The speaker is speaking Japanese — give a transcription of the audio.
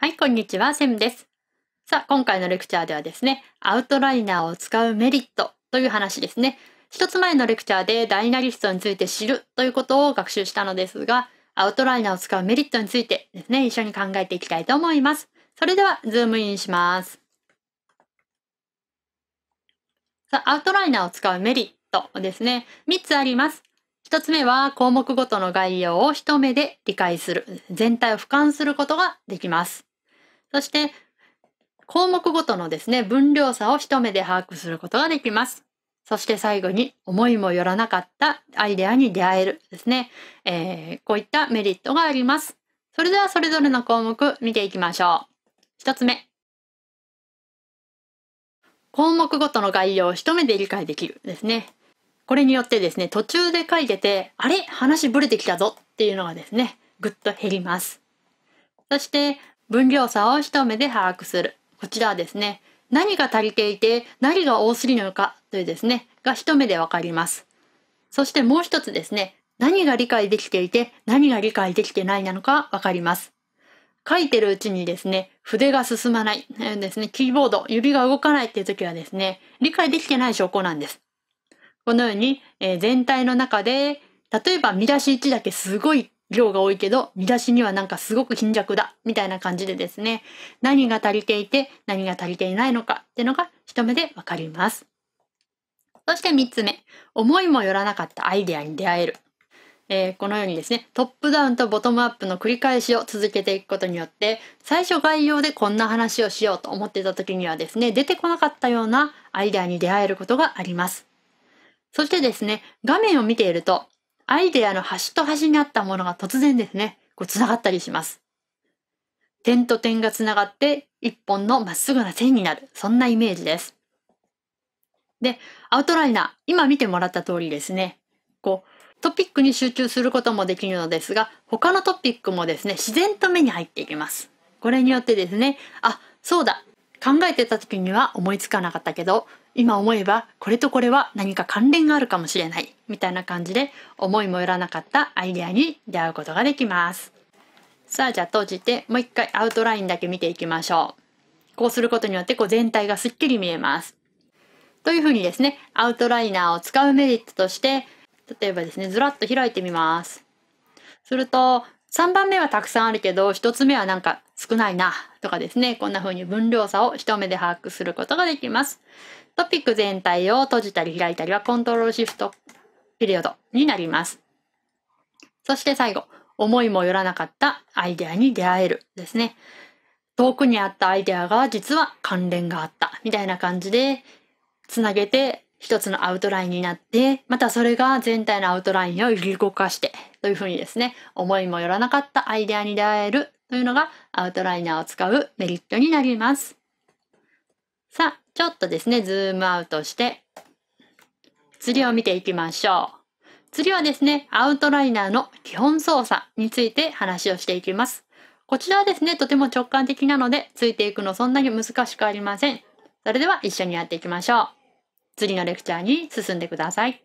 はい、こんにちは、セムです。さあ、今回のレクチャーではですね、アウトライナーを使うメリットという話ですね。一つ前のレクチャーでダイナリストについて知るということを学習したのですが、アウトライナーを使うメリットについてですね、一緒に考えていきたいと思います。それでは、ズームインします。さあ、アウトライナーを使うメリットですね、3つあります。1つ目は項目ごとの概要を一目で理解する、全体を俯瞰することができます。そして、項目ごとのですね、分量差を一目で把握することができます。そして最後に思いもよらなかったアイデアに出会えるですね、えー、こういったメリットがあります。それではそれぞれの項目見ていきましょう。一つ目。項目ごとの概要を一目で理解できるですね。これによってですね、途中で書いてて、あれ話ブレてきたぞっていうのがですね、ぐっと減ります。そして、分量差を一目で把握する。こちらはですね、何が足りていて何が多すぎるのかというですね、が一目でわかります。そしてもう一つですね、何が理解できていて何が理解できてないなのかわかります。書いてるうちにですね、筆が進まない、えー、ですね、キーボード、指が動かないっていう時はですね、理解できてない証拠なんです。このように、えー、全体の中で、例えば見出し1だけすごい量が多いけど、見出しにはなんかすごく貧弱だ、みたいな感じでですね、何が足りていて、何が足りていないのかっていうのが一目でわかります。そして三つ目、思いもよらなかったアイデアに出会える。えー、このようにですね、トップダウンとボトムアップの繰り返しを続けていくことによって、最初概要でこんな話をしようと思ってた時にはですね、出てこなかったようなアイデアに出会えることがあります。そしてですね、画面を見ていると、アイデアの端と端にあったものが突然ですね、こう繋がったりします。点と点が繋がって一本のまっすぐな線になる。そんなイメージです。で、アウトライナー、今見てもらった通りですね、こう、トピックに集中することもできるのですが、他のトピックもですね、自然と目に入っていきます。これによってですね、あ、そうだ、考えてた時には思いつかなかったけど今思えばこれとこれは何か関連があるかもしれないみたいな感じで思いもよらなかったアイデアに出会うことができますさあじゃあ閉じてもう一回アウトラインだけ見ていきましょうこうすることによってこう全体がすっきり見えますというふうにですねアウトライナーを使うメリットとして例えばですねずらっと開いてみますすると3番目はたくさんあるけど、1つ目はなんか少ないなとかですね、こんな風に分量差を一目で把握することができます。トピック全体を閉じたり開いたりはコントロールシフトピリオドになります。そして最後、思いもよらなかったアイデアに出会えるですね。遠くにあったアイデアが実は関連があったみたいな感じでつなげて一つのアウトラインになって、またそれが全体のアウトラインを揺り動かして、というふうにですね、思いもよらなかったアイデアに出会えるというのがアウトライナーを使うメリットになります。さあ、ちょっとですね、ズームアウトして、釣りを見ていきましょう。次はですね、アウトライナーの基本操作について話をしていきます。こちらはですね、とても直感的なので、ついていくのそんなに難しくありません。それでは一緒にやっていきましょう。次のレクチャーに進んでください。